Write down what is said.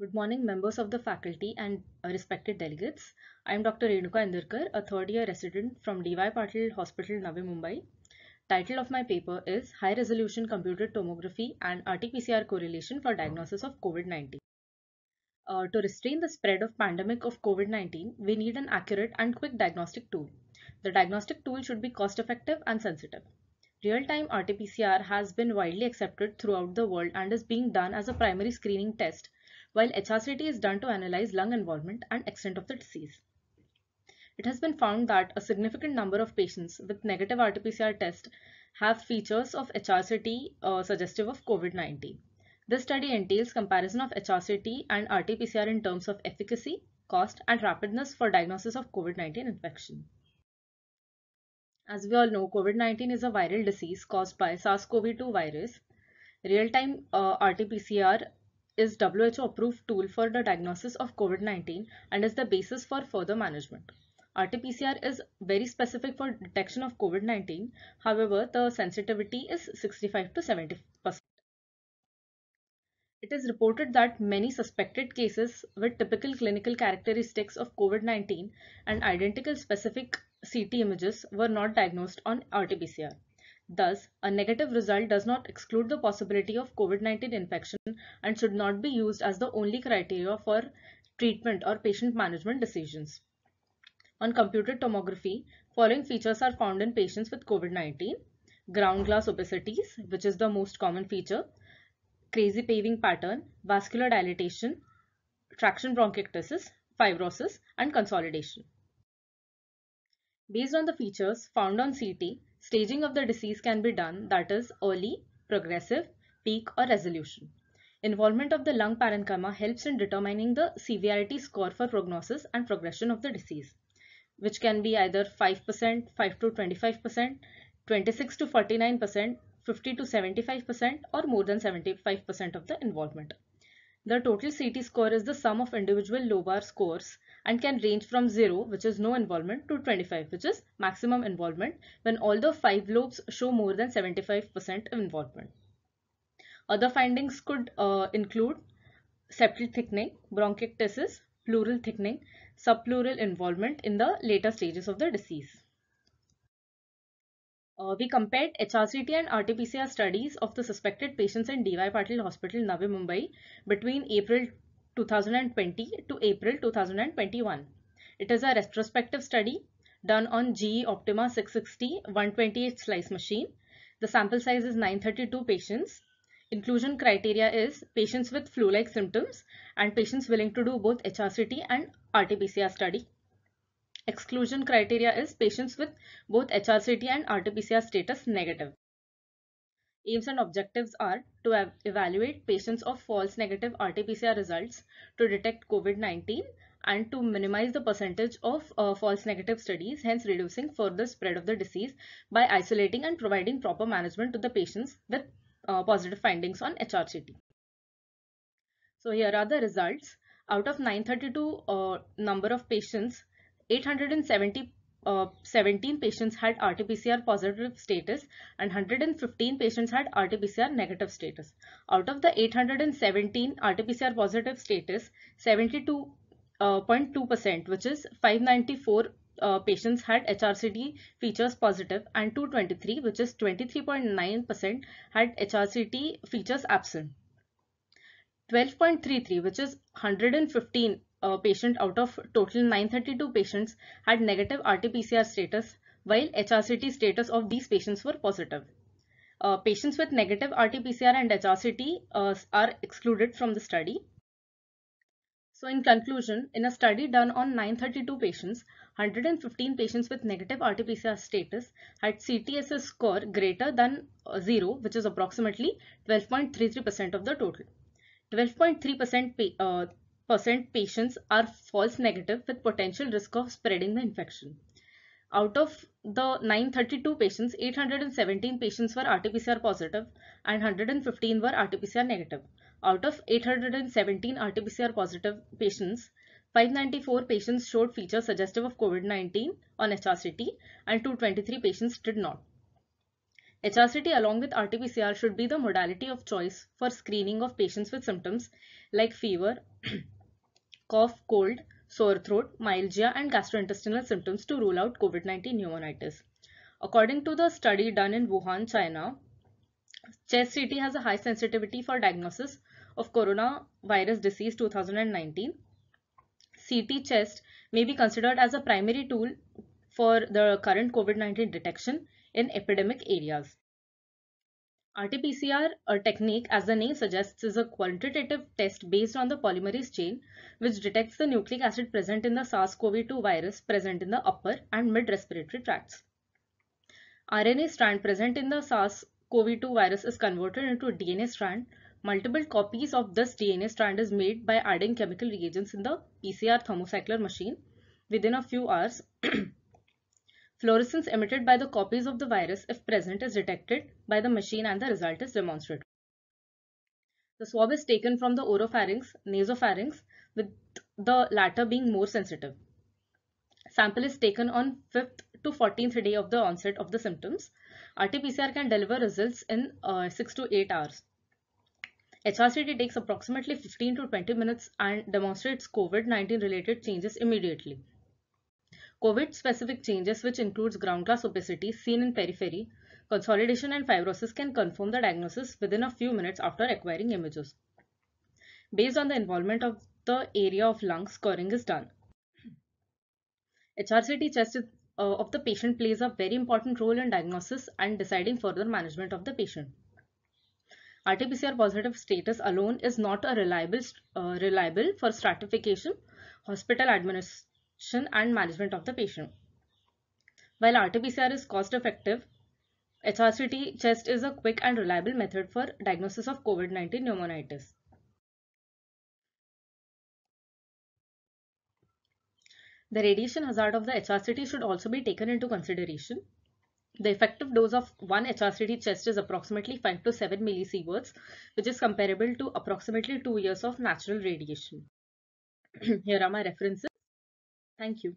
Good morning, members of the faculty and uh, respected delegates. I am Dr. Renuka Indurkar, a third year resident from DY Patil Hospital, Navi Mumbai. Title of my paper is High Resolution Computed Tomography and RT-PCR Correlation for Diagnosis of COVID-19. Uh, to restrain the spread of pandemic of COVID-19, we need an accurate and quick diagnostic tool. The diagnostic tool should be cost-effective and sensitive. Real-time RT-PCR has been widely accepted throughout the world and is being done as a primary screening test while HRCT is done to analyze lung involvement and extent of the disease. It has been found that a significant number of patients with negative RT-PCR test have features of HRCT uh, suggestive of COVID-19. This study entails comparison of HRCT and RT-PCR in terms of efficacy, cost and rapidness for diagnosis of COVID-19 infection. As we all know, COVID-19 is a viral disease caused by SARS-CoV-2 virus. Real-time uh, RT-PCR is WHO approved tool for the diagnosis of COVID-19 and is the basis for further management. RT-PCR is very specific for detection of COVID-19. However, the sensitivity is 65 to 70 percent. It is reported that many suspected cases with typical clinical characteristics of COVID-19 and identical specific CT images were not diagnosed on RT-PCR. Thus, a negative result does not exclude the possibility of COVID-19 infection and should not be used as the only criteria for treatment or patient management decisions. On computed tomography, following features are found in patients with COVID-19. Ground glass opacities, which is the most common feature, crazy paving pattern, vascular dilatation, traction bronchiectasis, fibrosis, and consolidation. Based on the features found on CT, Staging of the disease can be done, that is, early, progressive, peak or resolution. Involvement of the lung parenchyma helps in determining the severity score for prognosis and progression of the disease, which can be either 5%, 5 to 25%, 26 to 49%, 50 to 75% or more than 75% of the involvement. The total CT score is the sum of individual lobar scores and can range from 0 which is no involvement to 25 which is maximum involvement when all the 5 lobes show more than 75% involvement. Other findings could uh, include septal thickening, bronchiectasis, pleural thickening, subpleural involvement in the later stages of the disease. Uh, we compared HRCT and RT-PCR studies of the suspected patients in DY Patil Hospital, Navi Mumbai between April 2020 to April 2021. It is a retrospective study done on GE Optima 660 128 slice machine. The sample size is 932 patients. Inclusion criteria is patients with flu-like symptoms and patients willing to do both HRCT and RT-PCR study Exclusion criteria is patients with both HRCT and RT-PCR status negative. Aims and objectives are to evaluate patients of false negative RT-PCR results to detect COVID-19 and to minimize the percentage of uh, false negative studies, hence reducing further spread of the disease by isolating and providing proper management to the patients with uh, positive findings on HRCT. So here are the results. Out of 932 uh, number of patients, 870 uh, patients had RT-PCR positive status and 115 patients had RT-PCR negative status. Out of the 817 RT-PCR positive status, 72.2% uh, which is 594 uh, patients had HRCT features positive and 223 which is 23.9% had HRCT features absent. 12.33 which is 115 uh, patient out of total 932 patients had negative RT-PCR status while HRCT status of these patients were positive. Uh, patients with negative RT-PCR and HRCT uh, are excluded from the study. So in conclusion, in a study done on 932 patients, 115 patients with negative RT-PCR status had CTSS score greater than uh, 0 which is approximately 12.33% of the total. 12.3% percent patients are false negative with potential risk of spreading the infection. Out of the 932 patients, 817 patients were RT-PCR positive and 115 were RT-PCR negative. Out of 817 RT-PCR positive patients, 594 patients showed features suggestive of COVID-19 on HRCT and 223 patients did not. HRCT along with RT-PCR should be the modality of choice for screening of patients with symptoms like fever, cough, cold, sore throat, myalgia and gastrointestinal symptoms to rule out COVID-19 pneumonitis. According to the study done in Wuhan, China, chest CT has a high sensitivity for diagnosis of coronavirus disease 2019. CT chest may be considered as a primary tool for the current COVID-19 detection in epidemic areas. RT-PCR a technique, as the name suggests, is a quantitative test based on the polymerase chain, which detects the nucleic acid present in the SARS-CoV-2 virus present in the upper and mid respiratory tracts. RNA strand present in the SARS-CoV-2 virus is converted into a DNA strand. Multiple copies of this DNA strand is made by adding chemical reagents in the PCR thermocycler machine within a few hours Fluorescence emitted by the copies of the virus if present is detected by the machine and the result is demonstrated. The swab is taken from the oropharynx, nasopharynx with the latter being more sensitive. Sample is taken on 5th to 14th day of the onset of the symptoms. RT-PCR can deliver results in uh, 6 to 8 hours. HRCT takes approximately 15 to 20 minutes and demonstrates COVID-19 related changes immediately. COVID-specific changes which includes ground glass opacity seen in periphery, consolidation and fibrosis can confirm the diagnosis within a few minutes after acquiring images. Based on the involvement of the area of lung, scoring is done. HRCT chest is, uh, of the patient plays a very important role in diagnosis and deciding further management of the patient. RT-PCR positive status alone is not a reliable, uh, reliable for stratification, hospital administration and management of the patient. While RT-PCR is cost-effective, HRCT chest is a quick and reliable method for diagnosis of COVID-19 pneumonitis. The radiation hazard of the HRCT should also be taken into consideration. The effective dose of one HRCT chest is approximately 5 to 7 millisieverts, which is comparable to approximately 2 years of natural radiation. Here are my references. Thank you.